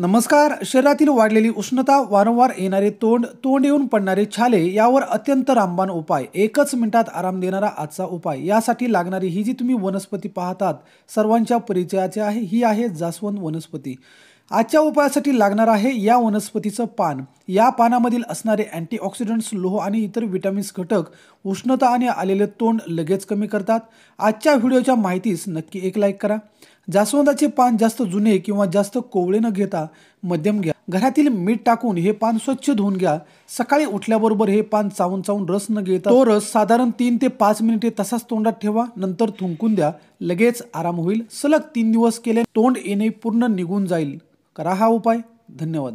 नमस्कार शरीरातील वाढलेली उष्णता वारंवार येणारे तोंड तोंड येऊन पडणारे छाले यावर अत्यंत रामबाण उपाय एकच मिनिटात आराम देणारा आजचा उपाय यासाठी लागणारी ही जी तुम्ही वनस्पती पाहतात सर्वांच्या परिचयाची आहे ही आहे जास्वंद वनस्पती आजच्या उपायासाठी लागणार आहे या वनस्पतीचं पान या पानामधील असणारे अँटीऑक्सिडंट्स लोह आणि इतर विटॅमिन्स घटक उष्णता आणि आलेले तोंड लगेच कमी करतात आजच्या व्हिडिओच्या माहितीस नक्की एक लाईक करा जास्वंदाचे पान जास्त जुने किंवा जास्त कोवळे न घेता मध्यम घ्या घरातील मीठ टाकून हे पान स्वच्छ धुवून घ्या सकाळी उठल्याबरोबर हे पान चावून चावून रस न घेता तो रस साधारण तीन ते पाच मिनिटे तसाच तोंडात ठेवा नंतर थुंकून द्या लगेच आराम होईल सलग तीन दिवस केले तोंड येणे पूर्ण निघून जाईल करा हा उपाय धन्यवाद